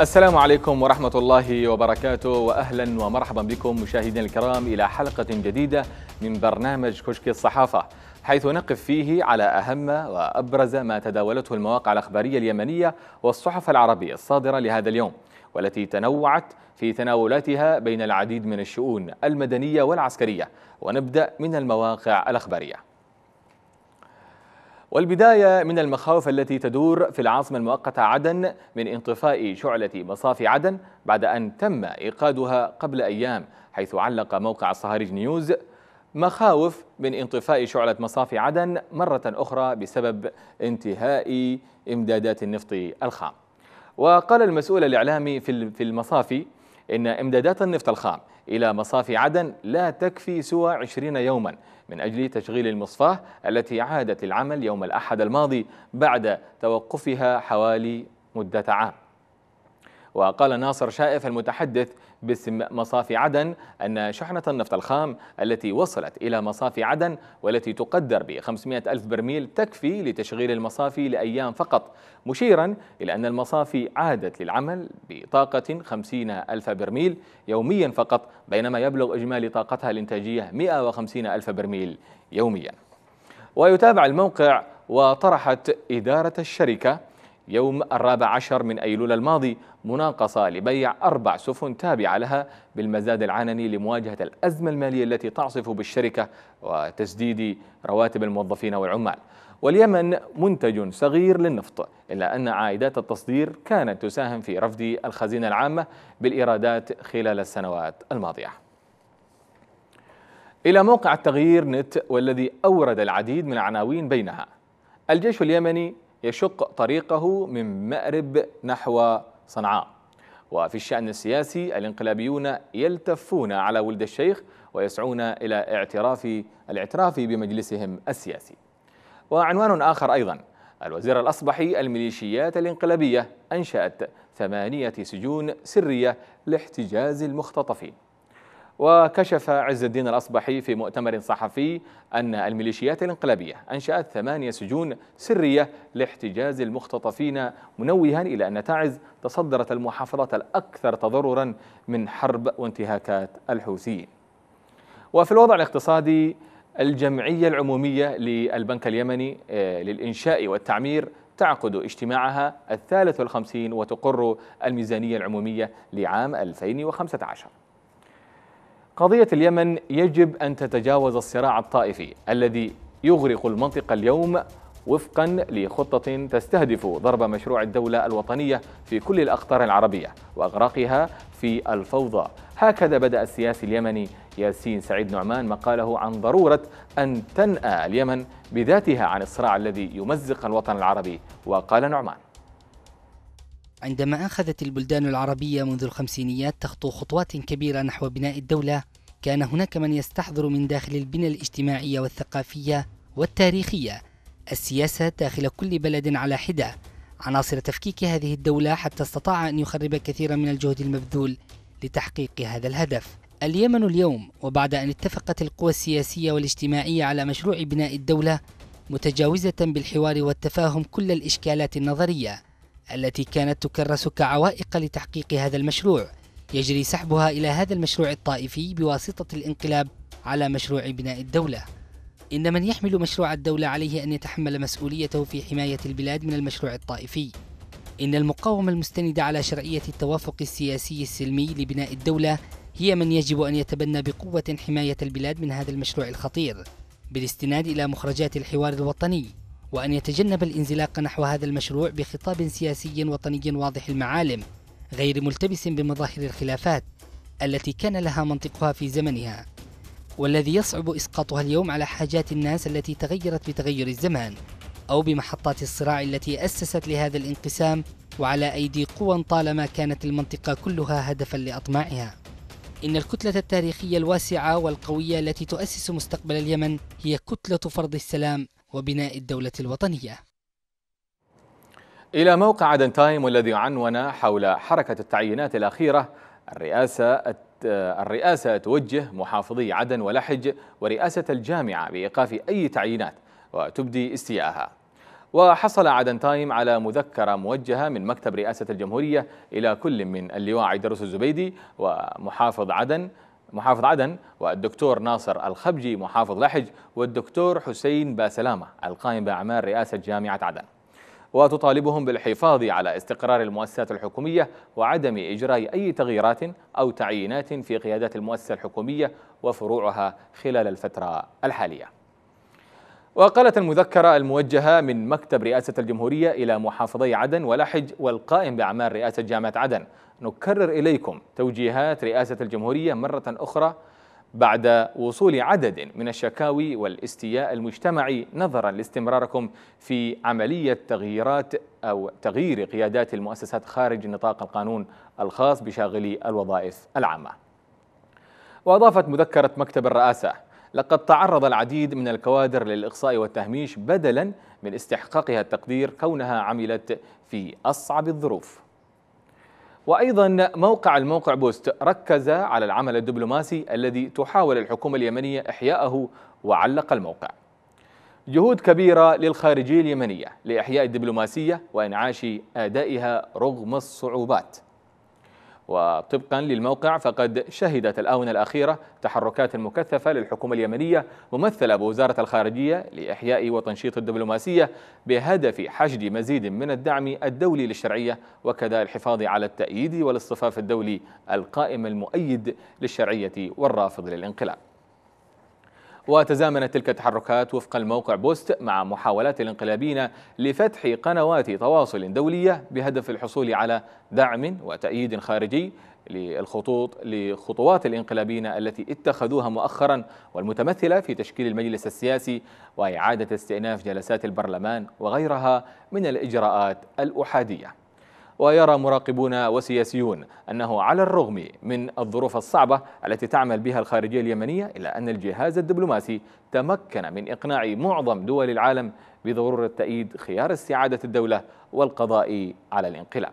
السلام عليكم ورحمة الله وبركاته وأهلا ومرحبا بكم مشاهدينا الكرام إلى حلقة جديدة من برنامج كشك الصحافة حيث نقف فيه على أهم وأبرز ما تداولته المواقع الأخبارية اليمنية والصحف العربية الصادرة لهذا اليوم والتي تنوعت في تناولاتها بين العديد من الشؤون المدنية والعسكرية ونبدأ من المواقع الأخبارية والبداية من المخاوف التي تدور في العاصمة المؤقتة عدن من انطفاء شعلة مصافي عدن بعد أن تم إيقادها قبل أيام حيث علق موقع الصهاريج نيوز مخاوف من انطفاء شعلة مصافي عدن مرة أخرى بسبب انتهاء إمدادات النفط الخام وقال المسؤول الإعلامي في المصافي إن إمدادات النفط الخام إلى مصافي عدن لا تكفي سوى 20 يوما من أجل تشغيل المصفاة التي عادت للعمل يوم الأحد الماضي بعد توقفها حوالي مدة عام وقال ناصر شائف المتحدث باسم مصافي عدن أن شحنة النفط الخام التي وصلت إلى مصافي عدن والتي تقدر ب 500 ألف برميل تكفي لتشغيل المصافي لأيام فقط مشيرا إلى أن المصافي عادت للعمل بطاقة 50 ألف برميل يوميا فقط بينما يبلغ إجمالي طاقتها الإنتاجية 150 ألف برميل يوميا ويتابع الموقع وطرحت إدارة الشركة يوم الرابع عشر من أيلول الماضي مناقصة لبيع أربع سفن تابعة لها بالمزاد العنني لمواجهة الأزمة المالية التي تعصف بالشركة وتسديد رواتب الموظفين والعمال واليمن منتج صغير للنفط إلا أن عائدات التصدير كانت تساهم في رفض الخزينة العامة بالإيرادات خلال السنوات الماضية إلى موقع التغيير نت والذي أورد العديد من العناوين بينها الجيش اليمني يشق طريقه من مأرب نحو صنعاء وفي الشأن السياسي الانقلابيون يلتفون على ولد الشيخ ويسعون إلى اعتراف الاعتراف بمجلسهم السياسي وعنوان آخر أيضا الوزير الأصبحي الميليشيات الانقلابية أنشأت ثمانية سجون سرية لاحتجاز المختطفين وكشف عز الدين الأصبحي في مؤتمر صحفي أن الميليشيات الانقلابية أنشأت ثمانية سجون سرية لاحتجاز المختطفين منوها إلى أن تعز تصدرت المحافظة الأكثر تضررا من حرب وانتهاكات الحوثيين وفي الوضع الاقتصادي الجمعية العمومية للبنك اليمني آه، للإنشاء والتعمير تعقد اجتماعها الثالث والخمسين وتقر الميزانية العمومية لعام 2015 قضية اليمن يجب أن تتجاوز الصراع الطائفي الذي يغرق المنطقة اليوم وفقا لخطة تستهدف ضرب مشروع الدولة الوطنية في كل الأقطار العربية وإغراقها في الفوضى هكذا بدأ السياسي اليمني ياسين سعيد نعمان مقاله عن ضرورة أن تنأى اليمن بذاتها عن الصراع الذي يمزق الوطن العربي وقال نعمان عندما أخذت البلدان العربية منذ الخمسينيات تخطو خطوات كبيرة نحو بناء الدولة كان هناك من يستحضر من داخل البنى الاجتماعية والثقافية والتاريخية السياسة داخل كل بلد على حدة عناصر تفكيك هذه الدولة حتى استطاع أن يخرب كثيرا من الجهد المبذول لتحقيق هذا الهدف اليمن اليوم وبعد أن اتفقت القوى السياسية والاجتماعية على مشروع بناء الدولة متجاوزة بالحوار والتفاهم كل الإشكالات النظرية التي كانت تكرس كعوائق لتحقيق هذا المشروع يجري سحبها إلى هذا المشروع الطائفي بواسطة الانقلاب على مشروع بناء الدولة إن من يحمل مشروع الدولة عليه أن يتحمل مسؤوليته في حماية البلاد من المشروع الطائفي إن المقاومة المستندة على شرعية التوافق السياسي السلمي لبناء الدولة هي من يجب أن يتبنى بقوة حماية البلاد من هذا المشروع الخطير بالاستناد إلى مخرجات الحوار الوطني وأن يتجنب الانزلاق نحو هذا المشروع بخطاب سياسي وطني واضح المعالم غير ملتبس بمظاهر الخلافات التي كان لها منطقها في زمنها والذي يصعب إسقاطها اليوم على حاجات الناس التي تغيرت بتغير الزمان أو بمحطات الصراع التي أسست لهذا الانقسام وعلى أيدي قوى طالما كانت المنطقة كلها هدفا لأطماعها إن الكتلة التاريخية الواسعة والقوية التي تؤسس مستقبل اليمن هي كتلة فرض السلام وبناء الدولة الوطنية إلى موقع عدن تايم والذي عنون حول حركة التعيينات الأخيرة الرئاسة الرئاسة توجه محافظي عدن ولحج ورئاسة الجامعة بإيقاف أي تعيينات وتبدي استيائها وحصل عدن تايم على مذكرة موجهة من مكتب رئاسة الجمهورية إلى كل من اللواء عيدروس الزبيدي ومحافظ عدن محافظ عدن والدكتور ناصر الخبجي محافظ لحج والدكتور حسين باسلامة القائم بأعمال رئاسة جامعة عدن وتطالبهم بالحفاظ على استقرار المؤسسات الحكومية وعدم إجراء أي تغييرات أو تعيينات في قيادات المؤسسة الحكومية وفروعها خلال الفترة الحالية وقالت المذكرة الموجهة من مكتب رئاسة الجمهورية إلى محافظي عدن ولحج والقائم بأعمال رئاسة جامعة عدن نكرر إليكم توجيهات رئاسة الجمهورية مرة أخرى بعد وصول عدد من الشكاوي والاستياء المجتمعي نظرا لاستمراركم في عملية تغييرات أو تغيير قيادات المؤسسات خارج نطاق القانون الخاص بشاغلي الوظائف العامة وأضافت مذكرة مكتب الرئاسة لقد تعرض العديد من الكوادر للإقصاء والتهميش بدلا من استحقاقها التقدير كونها عملت في أصعب الظروف وأيضا موقع الموقع بوست ركز على العمل الدبلوماسي الذي تحاول الحكومة اليمنية إحياءه وعلق الموقع جهود كبيرة للخارجية اليمنية لإحياء الدبلوماسية وإنعاش أدائها رغم الصعوبات وطبقا للموقع فقد شهدت الآونة الأخيرة تحركات مكثفة للحكومة اليمنية ممثلة بوزارة الخارجية لإحياء وتنشيط الدبلوماسية بهدف حشد مزيد من الدعم الدولي للشرعية وكذا الحفاظ على التأييد والاصطفاف الدولي القائم المؤيد للشرعية والرافض للانقلاب وتزامنت تلك التحركات وفق الموقع بوست مع محاولات الانقلابيين لفتح قنوات تواصل دولية بهدف الحصول على دعم وتأييد خارجي للخطوط لخطوات الانقلابيين التي اتخذوها مؤخرا والمتمثله في تشكيل المجلس السياسي واعاده استئناف جلسات البرلمان وغيرها من الاجراءات الاحاديه ويرى مراقبون وسياسيون أنه على الرغم من الظروف الصعبة التي تعمل بها الخارجية اليمنية إلا أن الجهاز الدبلوماسي تمكن من إقناع معظم دول العالم بضرورة تأييد خيار استعادة الدولة والقضاء على الانقلاب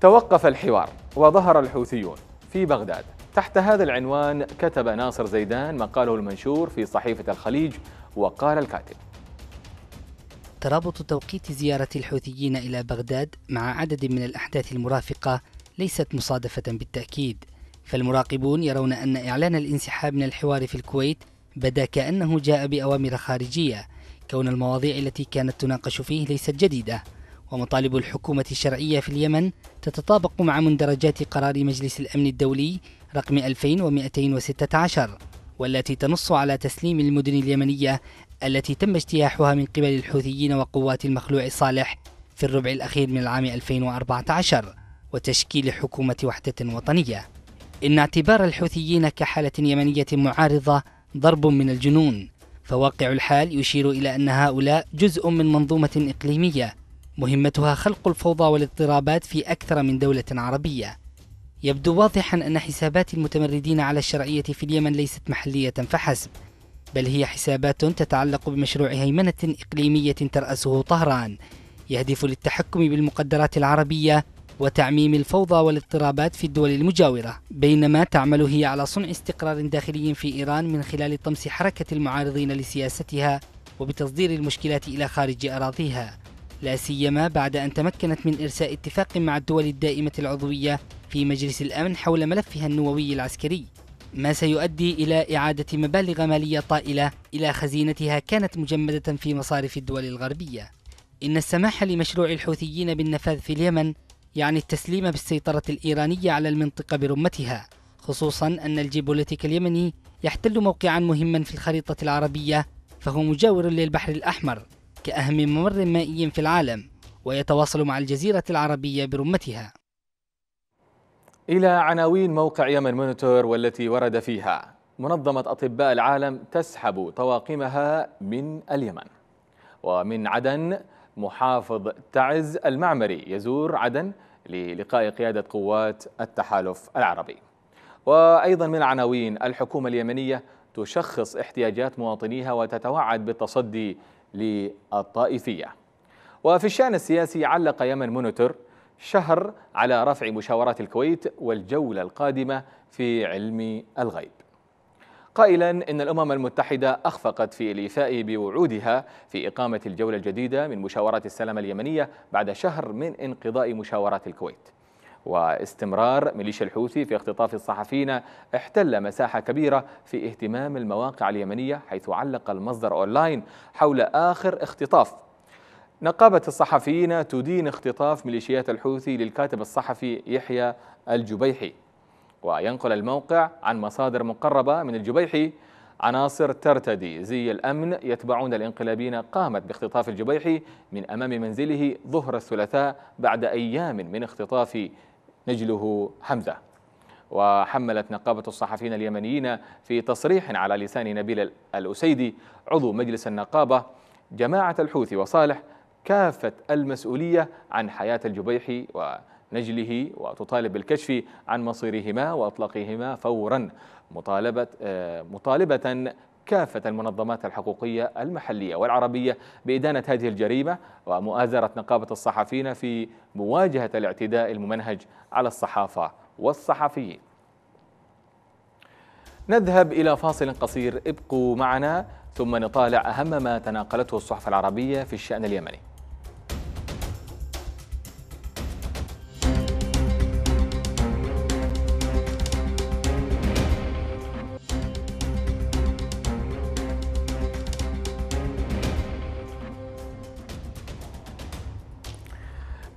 توقف الحوار وظهر الحوثيون في بغداد تحت هذا العنوان كتب ناصر زيدان مقاله المنشور في صحيفة الخليج وقال الكاتب ترابط توقيت زيارة الحوثيين إلى بغداد مع عدد من الأحداث المرافقة ليست مصادفة بالتأكيد فالمراقبون يرون أن إعلان الانسحاب من الحوار في الكويت بدا كأنه جاء بأوامر خارجية كون المواضيع التي كانت تناقش فيه ليست جديدة ومطالب الحكومة الشرعية في اليمن تتطابق مع مندرجات قرار مجلس الأمن الدولي رقم 2216 والتي تنص على تسليم المدن اليمنية التي تم اجتياحها من قبل الحوثيين وقوات المخلوع صالح في الربع الأخير من العام 2014 وتشكيل حكومة وحدة وطنية إن اعتبار الحوثيين كحالة يمنية معارضة ضرب من الجنون فواقع الحال يشير إلى أن هؤلاء جزء من منظومة إقليمية مهمتها خلق الفوضى والاضطرابات في أكثر من دولة عربية يبدو واضحا أن حسابات المتمردين على الشرعية في اليمن ليست محلية فحسب بل هي حسابات تتعلق بمشروع هيمنة إقليمية ترأسه طهران يهدف للتحكم بالمقدرات العربية وتعميم الفوضى والاضطرابات في الدول المجاورة بينما تعمل هي على صنع استقرار داخلي في إيران من خلال طمس حركة المعارضين لسياستها وبتصدير المشكلات إلى خارج أراضيها لا سيما بعد أن تمكنت من إرساء اتفاق مع الدول الدائمة العضوية في مجلس الأمن حول ملفها النووي العسكري ما سيؤدي إلى إعادة مبالغ مالية طائلة إلى خزينتها كانت مجمدة في مصارف الدول الغربية إن السماح لمشروع الحوثيين بالنفاذ في اليمن يعني التسليم بالسيطرة الإيرانية على المنطقة برمتها خصوصا أن الجيبوليتيك اليمني يحتل موقعا مهما في الخريطة العربية فهو مجاور للبحر الأحمر كأهم ممر مائي في العالم ويتواصل مع الجزيرة العربية برمتها إلى عناوين موقع يمن مونيتور والتي ورد فيها منظمة أطباء العالم تسحب طواقمها من اليمن ومن عدن محافظ تعز المعمري يزور عدن للقاء قيادة قوات التحالف العربي وأيضا من العناوين الحكومة اليمنية تشخص احتياجات مواطنيها وتتوعد بالتصدي للطائفية وفي الشأن السياسي علق يمن مونيتور شهر على رفع مشاورات الكويت والجولة القادمة في علم الغيب قائلا إن الأمم المتحدة أخفقت في الإيفاء بوعودها في إقامة الجولة الجديدة من مشاورات السلام اليمنية بعد شهر من انقضاء مشاورات الكويت واستمرار ميليشيا الحوثي في اختطاف الصحفيين احتل مساحة كبيرة في اهتمام المواقع اليمنية حيث علق المصدر أونلاين حول آخر اختطاف نقابة الصحفيين تدين اختطاف ميليشيات الحوثي للكاتب الصحفي يحيى الجبيحي وينقل الموقع عن مصادر مقربة من الجبيحي عناصر ترتدي زي الأمن يتبعون الانقلابيين قامت باختطاف الجبيحي من أمام منزله ظهر الثلاثاء بعد أيام من اختطاف نجله حمزة وحملت نقابة الصحفيين اليمنيين في تصريح على لسان نبيل الأسيدي عضو مجلس النقابة جماعة الحوثي وصالح كافة المسؤولية عن حياة الجبيحي ونجله وتطالب بالكشف عن مصيرهما وإطلاقهما فورا مطالبة آه، مطالبة كافة المنظمات الحقوقية المحلية والعربية بإدانة هذه الجريمة ومؤازرة نقابة الصحفيين في مواجهة الاعتداء الممنهج على الصحافة والصحفيين نذهب إلى فاصل قصير ابقوا معنا ثم نطالع أهم ما تناقلته الصحف العربية في الشأن اليمني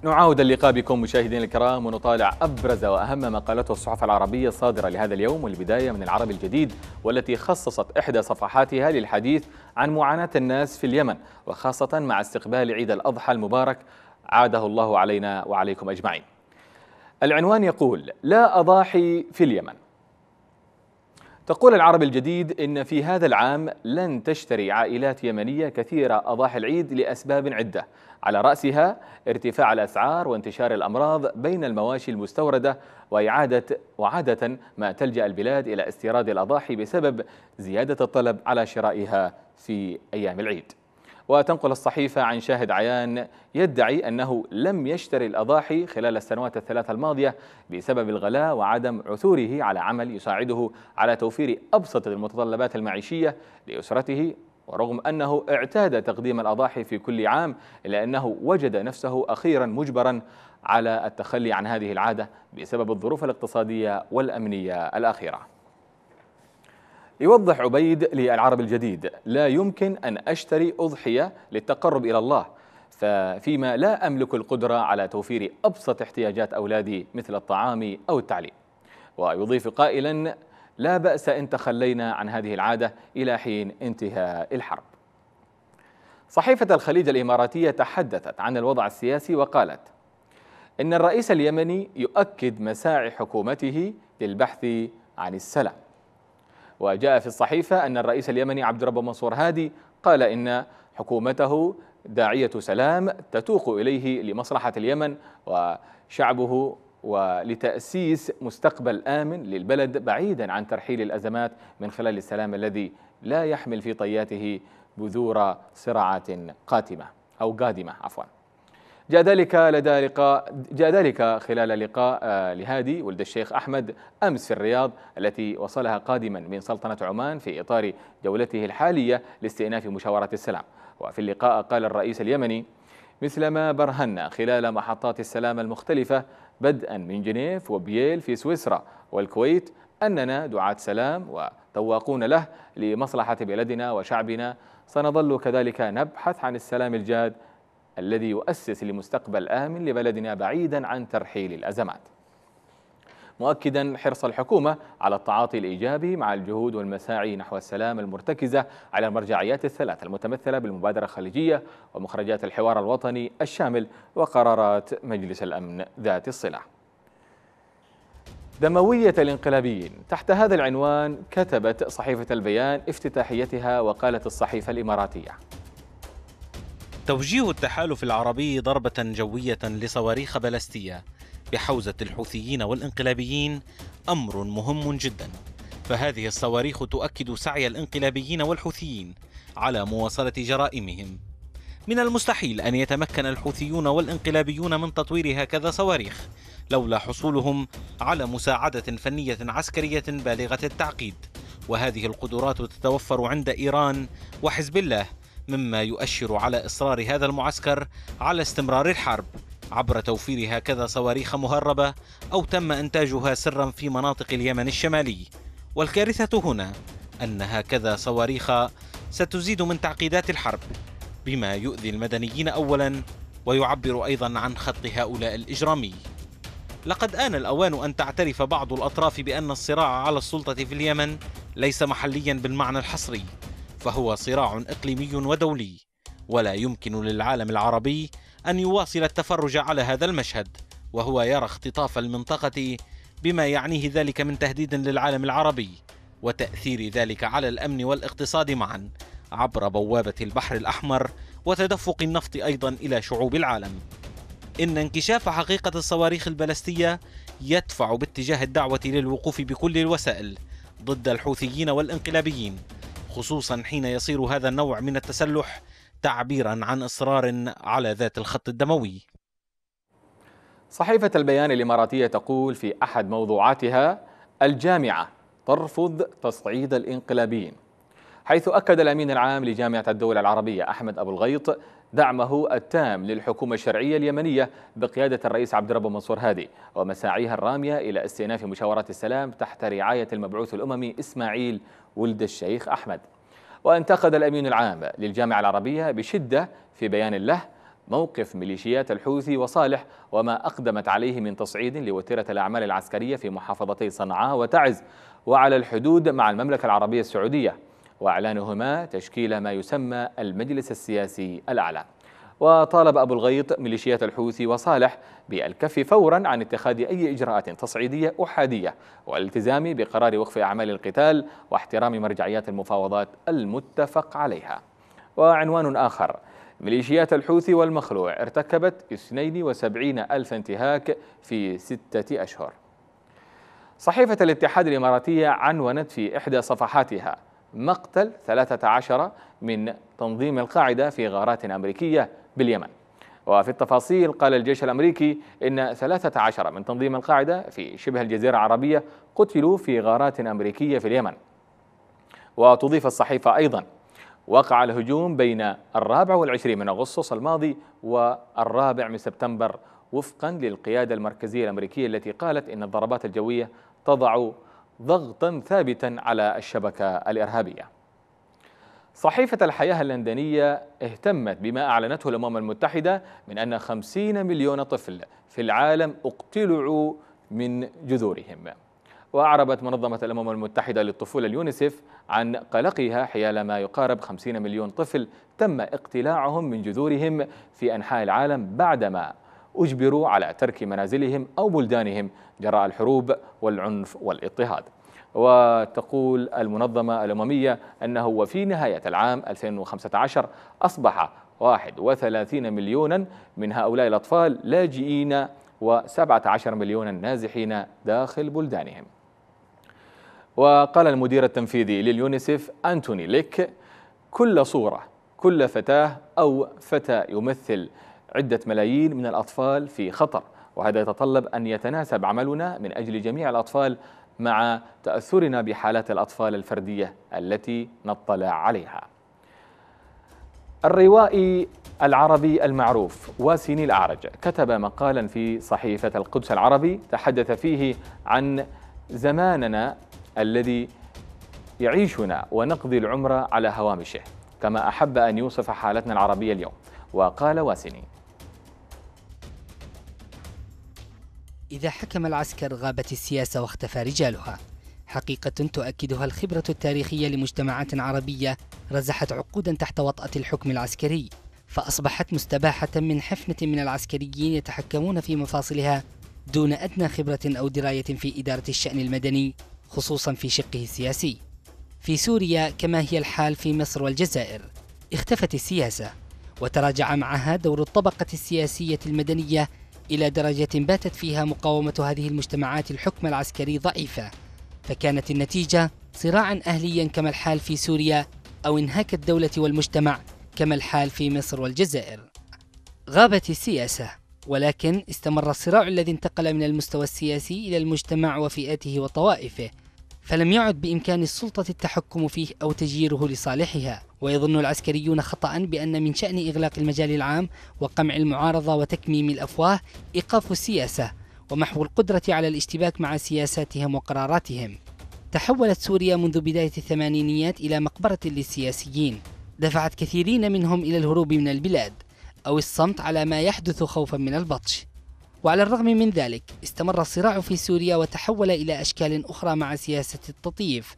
نعاود اللقاء بكم مشاهدينا الكرام ونطالع أبرز وأهم ما قالته الصحف العربية الصادرة لهذا اليوم والبداية من العرب الجديد والتي خصصت إحدى صفحاتها للحديث عن معاناة الناس في اليمن وخاصة مع استقبال عيد الأضحى المبارك عاده الله علينا وعليكم أجمعين العنوان يقول لا أضاحي في اليمن تقول العرب الجديد إن في هذا العام لن تشتري عائلات يمنية كثيرة أضاحي العيد لأسباب عدة على رأسها ارتفاع الأسعار وانتشار الأمراض بين المواشي المستوردة وإعادة وعادة ما تلجأ البلاد إلى استيراد الأضاحي بسبب زيادة الطلب على شرائها في أيام العيد وتنقل الصحيفة عن شاهد عيان يدعي أنه لم يشتري الأضاحي خلال السنوات الثلاثة الماضية بسبب الغلاء وعدم عثوره على عمل يساعده على توفير أبسط المتطلبات المعيشية لأسرته ورغم أنه اعتاد تقديم الأضاحي في كل عام إلا أنه وجد نفسه أخيرا مجبرا على التخلي عن هذه العادة بسبب الظروف الاقتصادية والأمنية الأخيرة يوضح عبيد للعرب الجديد لا يمكن أن أشتري أضحية للتقرب إلى الله ففيما لا أملك القدرة على توفير أبسط احتياجات أولادي مثل الطعام أو التعليم ويضيف قائلا لا بأس إن تخلينا عن هذه العادة إلى حين انتهاء الحرب صحيفة الخليج الإماراتية تحدثت عن الوضع السياسي وقالت إن الرئيس اليمني يؤكد مساعي حكومته للبحث عن السلام وجاء في الصحيفة أن الرئيس اليمني عبد الرب منصور هادي قال إن حكومته داعية سلام تتوق إليه لمصلحة اليمن وشعبه ولتأسيس مستقبل آمن للبلد بعيدا عن ترحيل الأزمات من خلال السلام الذي لا يحمل في طياته بذور صراعات قاتمة أو قادمة عفوا جاء ذلك لدى لقاء جاء ذلك خلال لقاء آه، لهادي ولد الشيخ أحمد أمس في الرياض التي وصلها قادما من سلطنة عمان في إطار جولته الحالية لاستئناف مشاورة السلام وفي اللقاء قال الرئيس اليمني مثلما برهنا خلال محطات السلام المختلفة بدءا من جنيف وبييل في سويسرا والكويت أننا دعاة سلام وتواقون له لمصلحة بلدنا وشعبنا سنظل كذلك نبحث عن السلام الجاد الذي يؤسس لمستقبل آمن لبلدنا بعيدا عن ترحيل الأزمات مؤكدا حرص الحكومة على التعاطي الإيجابي مع الجهود والمساعي نحو السلام المرتكزة على المرجعيات الثلاث المتمثلة بالمبادرة الخليجية ومخرجات الحوار الوطني الشامل وقرارات مجلس الأمن ذات الصلة دموية الانقلابيين تحت هذا العنوان كتبت صحيفة البيان افتتاحيتها وقالت الصحيفة الإماراتية توجيه التحالف العربي ضربة جوية لصواريخ بلستية بحوزة الحوثيين والانقلابيين أمر مهم جدا فهذه الصواريخ تؤكد سعي الانقلابيين والحوثيين على مواصلة جرائمهم من المستحيل أن يتمكن الحوثيون والانقلابيون من تطوير هكذا صواريخ لولا حصولهم على مساعدة فنية عسكرية بالغة التعقيد وهذه القدرات تتوفر عند إيران وحزب الله مما يؤشر على إصرار هذا المعسكر على استمرار الحرب عبر توفير هكذا صواريخ مهربة أو تم إنتاجها سرا في مناطق اليمن الشمالي والكارثة هنا أن هكذا صواريخ ستزيد من تعقيدات الحرب بما يؤذي المدنيين أولا ويعبر أيضا عن خط هؤلاء الإجرامي لقد آن الأوان أن تعترف بعض الأطراف بأن الصراع على السلطة في اليمن ليس محليا بالمعنى الحصري فهو صراع إقليمي ودولي ولا يمكن للعالم العربي أن يواصل التفرج على هذا المشهد وهو يرى اختطاف المنطقة بما يعنيه ذلك من تهديد للعالم العربي وتأثير ذلك على الأمن والاقتصاد معا عبر بوابة البحر الأحمر وتدفق النفط أيضا إلى شعوب العالم إن انكشاف حقيقة الصواريخ البلاستية يدفع باتجاه الدعوة للوقوف بكل الوسائل ضد الحوثيين والانقلابيين خصوصا حين يصير هذا النوع من التسلح تعبيرا عن اصرار على ذات الخط الدموي. صحيفه البيان الاماراتيه تقول في احد موضوعاتها الجامعه ترفض تصعيد الانقلابيين. حيث اكد الامين العام لجامعه الدول العربيه احمد ابو الغيط دعمه التام للحكومة الشرعية اليمنية بقيادة الرئيس عبد الرب منصور هادي ومساعيها الرامية إلى استئناف مشاورات السلام تحت رعاية المبعوث الأممي إسماعيل ولد الشيخ أحمد وانتقد الأمين العام للجامعة العربية بشدة في بيان له موقف ميليشيات الحوثي وصالح وما أقدمت عليه من تصعيد لوتيرة الأعمال العسكرية في محافظتي صنعاء وتعز وعلى الحدود مع المملكة العربية السعودية وإعلانهما تشكيل ما يسمى المجلس السياسي الأعلى وطالب أبو الغيط ميليشيات الحوثي وصالح بالكف فورا عن اتخاذ أي إجراءات تصعيدية أحادية والالتزام بقرار وقف أعمال القتال واحترام مرجعيات المفاوضات المتفق عليها وعنوان آخر ميليشيات الحوثي والمخلوع ارتكبت 72 ألف انتهاك في ستة أشهر صحيفة الاتحاد الإماراتية عنونت في إحدى صفحاتها مقتل 13 من تنظيم القاعدة في غارات أمريكية باليمن وفي التفاصيل قال الجيش الأمريكي إن 13 من تنظيم القاعدة في شبه الجزيرة العربية قتلوا في غارات أمريكية في اليمن وتضيف الصحيفة أيضا وقع الهجوم بين الرابع والعشرين من أغسطس الماضي والرابع من سبتمبر وفقا للقيادة المركزية الأمريكية التي قالت إن الضربات الجوية تضع ضغطا ثابتا على الشبكة الإرهابية صحيفة الحياة اللندنية اهتمت بما أعلنته الأمم المتحدة من أن 50 مليون طفل في العالم اقتلعوا من جذورهم وأعربت منظمة الأمم المتحدة للطفولة اليونيسف عن قلقها حيال ما يقارب 50 مليون طفل تم اقتلاعهم من جذورهم في أنحاء العالم بعدما أجبروا على ترك منازلهم أو بلدانهم جراء الحروب والعنف والاضطهاد وتقول المنظمة الأممية أنه وفي نهاية العام 2015 أصبح 31 مليونا من هؤلاء الأطفال لاجئين و17 مليونا نازحين داخل بلدانهم وقال المدير التنفيذي لليونيسف أنتوني ليك كل صورة كل فتاة أو فتى يمثل عدة ملايين من الأطفال في خطر وهذا يتطلب أن يتناسب عملنا من أجل جميع الأطفال مع تأثرنا بحالات الأطفال الفردية التي نطلع عليها الروائي العربي المعروف واسيني الأعرج كتب مقالا في صحيفة القدس العربي تحدث فيه عن زماننا الذي يعيشنا ونقضي العمر على هوامشه كما أحب أن يوصف حالتنا العربية اليوم وقال واسني إذا حكم العسكر غابت السياسة واختفى رجالها حقيقة تؤكدها الخبرة التاريخية لمجتمعات عربية رزحت عقودا تحت وطأة الحكم العسكري فأصبحت مستباحة من حفنة من العسكريين يتحكمون في مفاصلها دون أدنى خبرة أو دراية في إدارة الشأن المدني خصوصا في شقه السياسي في سوريا كما هي الحال في مصر والجزائر اختفت السياسة وتراجع معها دور الطبقة السياسية المدنية إلى درجة باتت فيها مقاومة هذه المجتمعات الحكم العسكري ضعيفة فكانت النتيجة صراعا أهليا كما الحال في سوريا أو انهاك الدولة والمجتمع كما الحال في مصر والجزائر غابت السياسة ولكن استمر الصراع الذي انتقل من المستوى السياسي إلى المجتمع وفئاته وطوائفه فلم يعد بإمكان السلطة التحكم فيه أو تجييره لصالحها ويظن العسكريون خطأ بأن من شأن إغلاق المجال العام وقمع المعارضة وتكميم الأفواه إيقاف السياسة ومحو القدرة على الاشتباك مع سياساتهم وقراراتهم تحولت سوريا منذ بداية الثمانينيات إلى مقبرة للسياسيين دفعت كثيرين منهم إلى الهروب من البلاد أو الصمت على ما يحدث خوفا من البطش وعلى الرغم من ذلك استمر الصراع في سوريا وتحول إلى أشكال أخرى مع سياسة التطييف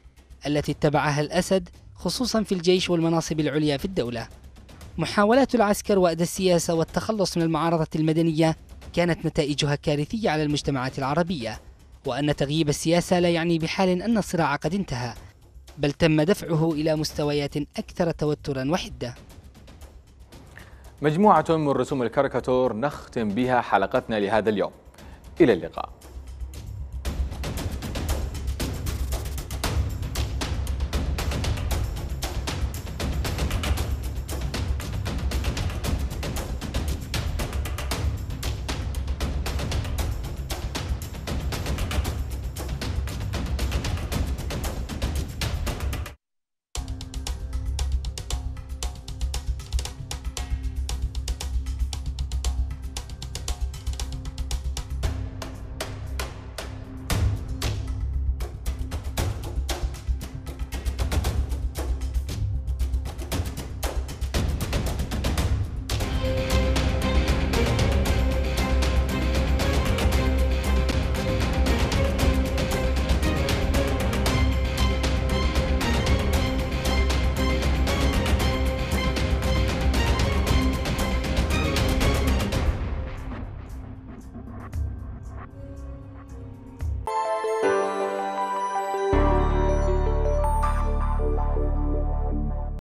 التي اتبعها الأسد خصوصا في الجيش والمناصب العليا في الدولة محاولات العسكر وأدى السياسة والتخلص من المعارضة المدنية كانت نتائجها كارثية على المجتمعات العربية وأن تغييب السياسة لا يعني بحال أن الصراع قد انتهى بل تم دفعه إلى مستويات أكثر توترا وحدة مجموعة من رسوم الكاريكاتور نختم بها حلقتنا لهذا اليوم إلى اللقاء